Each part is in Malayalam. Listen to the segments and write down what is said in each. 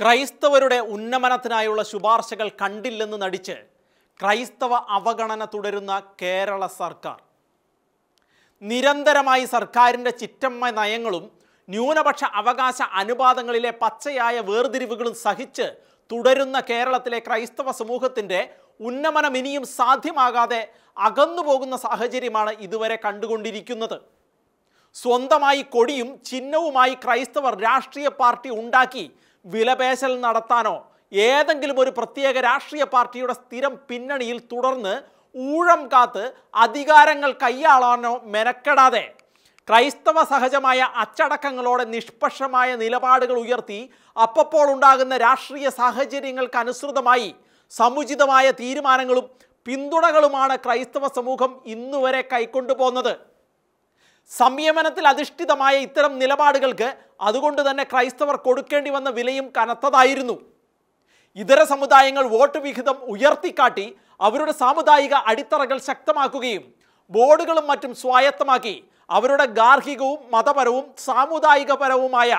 ക്രൈസ്തവരുടെ ഉന്നമനത്തിനായുള്ള ശുപാർശകൾ കണ്ടില്ലെന്ന് നടിച്ച് ക്രൈസ്തവ അവഗണന തുടരുന്ന കേരള സർക്കാർ നിരന്തരമായി സർക്കാരിൻ്റെ ചിറ്റമ്മ നയങ്ങളും ന്യൂനപക്ഷ അവകാശ അനുപാതങ്ങളിലെ പച്ചയായ വേർതിരിവുകളും സഹിച്ച് തുടരുന്ന കേരളത്തിലെ ക്രൈസ്തവ സമൂഹത്തിൻ്റെ ഉന്നമനം ഇനിയും സാധ്യമാകാതെ അകന്നുപോകുന്ന സാഹചര്യമാണ് ഇതുവരെ കണ്ടുകൊണ്ടിരിക്കുന്നത് സ്വന്തമായി കൊടിയും ചിഹ്നവുമായി ക്രൈസ്തവർ രാഷ്ട്രീയ പാർട്ടി ഉണ്ടാക്കി വിലപേശൽ നടത്താനോ ഏതെങ്കിലും ഒരു പ്രത്യേക രാഷ്ട്രീയ പാർട്ടിയുടെ സ്ഥിരം പിന്നണിയിൽ തുടർന്ന് ഊഴം കാത്ത് അധികാരങ്ങൾ കൈയാളാനോ മെനക്കെടാതെ ക്രൈസ്തവ സഹജമായ അച്ചടക്കങ്ങളോടെ നിഷ്പക്ഷമായ നിലപാടുകൾ ഉയർത്തി അപ്പപ്പോൾ ഉണ്ടാകുന്ന രാഷ്ട്രീയ സാഹചര്യങ്ങൾക്കനുസൃതമായി സമുചിതമായ തീരുമാനങ്ങളും പിന്തുണകളുമാണ് ക്രൈസ്തവ സമൂഹം ഇന്നുവരെ കൈക്കൊണ്ടുപോകുന്നത് സംയമനത്തിൽ അധിഷ്ഠിതമായ ഇത്തരം നിലപാടുകൾക്ക് അതുകൊണ്ട് തന്നെ ക്രൈസ്തവർ കൊടുക്കേണ്ടി വന്ന വിലയും കനത്തതായിരുന്നു ഇതര സമുദായങ്ങൾ വോട്ട് വിഹിതം ഉയർത്തിക്കാട്ടി അവരുടെ സാമുദായിക അടിത്തറകൾ ശക്തമാക്കുകയും ബോർഡുകളും മറ്റും സ്വായത്തമാക്കി അവരുടെ ഗാർഹികവും മതപരവും സാമുദായികപരവുമായ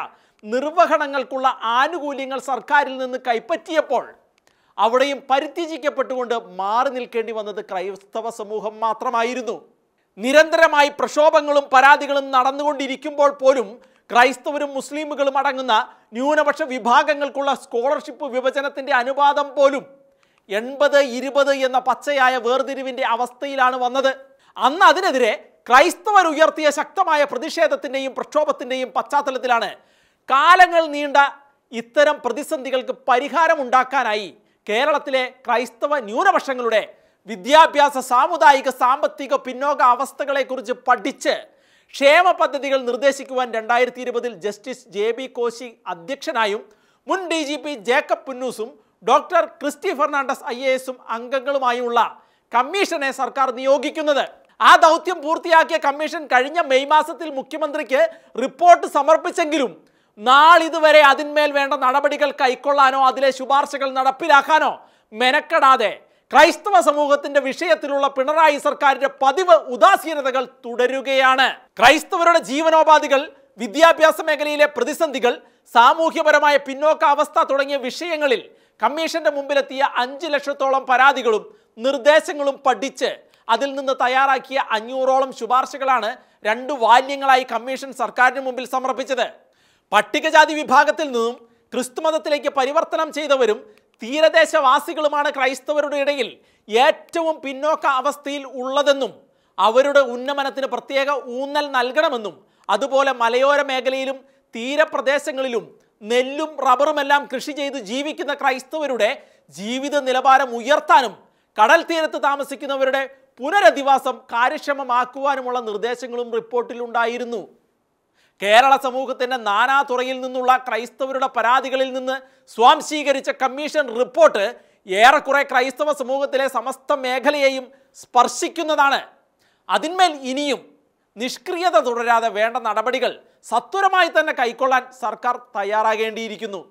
നിർവഹണങ്ങൾക്കുള്ള ആനുകൂല്യങ്ങൾ സർക്കാരിൽ നിന്ന് കൈപ്പറ്റിയപ്പോൾ അവിടെയും പരിത്യജിക്കപ്പെട്ടുകൊണ്ട് മാറി നിൽക്കേണ്ടി വന്നത് ക്രൈസ്തവ സമൂഹം മാത്രമായിരുന്നു നിരന്തരമായി പ്രക്ഷോഭങ്ങളും പരാതികളും നടന്നുകൊണ്ടിരിക്കുമ്പോൾ പോലും ക്രൈസ്തവരും മുസ്ലിമുകളും അടങ്ങുന്ന ന്യൂനപക്ഷ വിഭാഗങ്ങൾക്കുള്ള സ്കോളർഷിപ്പ് വിഭജനത്തിൻ്റെ അനുപാതം പോലും എൺപത് ഇരുപത് എന്ന പച്ചയായ വേർതിരിവിൻ്റെ അവസ്ഥയിലാണ് വന്നത് അന്ന് അതിനെതിരെ ക്രൈസ്തവർ ഉയർത്തിയ ശക്തമായ പ്രതിഷേധത്തിൻ്റെയും പ്രക്ഷോഭത്തിൻ്റെയും പശ്ചാത്തലത്തിലാണ് കാലങ്ങൾ നീണ്ട ഇത്തരം പ്രതിസന്ധികൾക്ക് പരിഹാരമുണ്ടാക്കാനായി കേരളത്തിലെ ക്രൈസ്തവ ന്യൂനപക്ഷങ്ങളുടെ വിദ്യാഭ്യാസ സാമുദായിക സാമ്പത്തിക പിന്നോക്ക അവസ്ഥകളെക്കുറിച്ച് പഠിച്ച് ക്ഷേമ പദ്ധതികൾ നിർദ്ദേശിക്കുവാൻ രണ്ടായിരത്തി ഇരുപതിൽ ജസ്റ്റിസ് ജെ ബി കോശി അധ്യക്ഷനായും മുൻ ഡി ജി പി ജേക്കബ് പുന്നൂസും doctor Christy Fernandez I A എസും അംഗങ്ങളുമായുള്ള കമ്മീഷനെ സർക്കാർ നിയോഗിക്കുന്നത് ആ ദൗത്യം പൂർത്തിയാക്കിയ കമ്മീഷൻ കഴിഞ്ഞ മെയ് മാസത്തിൽ മുഖ്യമന്ത്രിക്ക് റിപ്പോർട്ട് സമർപ്പിച്ചെങ്കിലും നാളിതുവരെ അതിന്മേൽ വേണ്ട നടപടികൾ കൈക്കൊള്ളാനോ അതിലെ ശുപാർശകൾ നടപ്പിലാക്കാനോ മെനക്കെടാതെ ക്രൈസ്തവ സമൂഹത്തിന്റെ വിഷയത്തിലുള്ള പിണറായി സർക്കാരിന്റെ പതിവ് ഉദാസീനതകൾ തുടരുകയാണ് ക്രൈസ്തവരുടെ ജീവനോപാധികൾ വിദ്യാഭ്യാസ മേഖലയിലെ പ്രതിസന്ധികൾ സാമൂഹ്യപരമായ പിന്നോക്ക അവസ്ഥ തുടങ്ങിയ വിഷയങ്ങളിൽ കമ്മീഷന്റെ മുമ്പിലെത്തിയ അഞ്ചു ലക്ഷത്തോളം പരാതികളും നിർദ്ദേശങ്ങളും പഠിച്ച് അതിൽ നിന്ന് തയ്യാറാക്കിയ അഞ്ഞൂറോളം ശുപാർശകളാണ് രണ്ട് വാല്യങ്ങളായി കമ്മീഷൻ സർക്കാരിന് മുമ്പിൽ സമർപ്പിച്ചത് പട്ടികജാതി വിഭാഗത്തിൽ നിന്നും ക്രിസ്തുമതത്തിലേക്ക് പരിവർത്തനം ചെയ്തവരും തീരദേശവാസികളുമാണ് ക്രൈസ്തവരുടെ ഇടയിൽ ഏറ്റവും പിന്നോക്ക അവസ്ഥയിൽ ഉള്ളതെന്നും അവരുടെ ഉന്നമനത്തിന് പ്രത്യേക ഊന്നൽ നൽകണമെന്നും അതുപോലെ മലയോര മേഖലയിലും തീരപ്രദേശങ്ങളിലും നെല്ലും റബ്ബറുമെല്ലാം കൃഷി ചെയ്ത് ജീവിക്കുന്ന ക്രൈസ്തവരുടെ ജീവിത നിലവാരം ഉയർത്താനും കടൽ തീരത്ത് താമസിക്കുന്നവരുടെ പുനരധിവാസം കാര്യക്ഷമമാക്കുവാനുമുള്ള നിർദ്ദേശങ്ങളും റിപ്പോർട്ടിലുണ്ടായിരുന്നു കേരള സമൂഹത്തിൻ്റെ നാനാതുറയിൽ നിന്നുള്ള ക്രൈസ്തവരുടെ പരാതികളിൽ നിന്ന് സ്വാംശീകരിച്ച കമ്മീഷൻ റിപ്പോർട്ട് ഏറെക്കുറെ ക്രൈസ്തവ സമൂഹത്തിലെ സമസ്ത മേഖലയെയും സ്പർശിക്കുന്നതാണ് അതിന്മേൽ ഇനിയും നിഷ്ക്രിയത തുടരാതെ വേണ്ട നടപടികൾ സത്വരമായി തന്നെ കൈക്കൊള്ളാൻ സർക്കാർ തയ്യാറാകേണ്ടിയിരിക്കുന്നു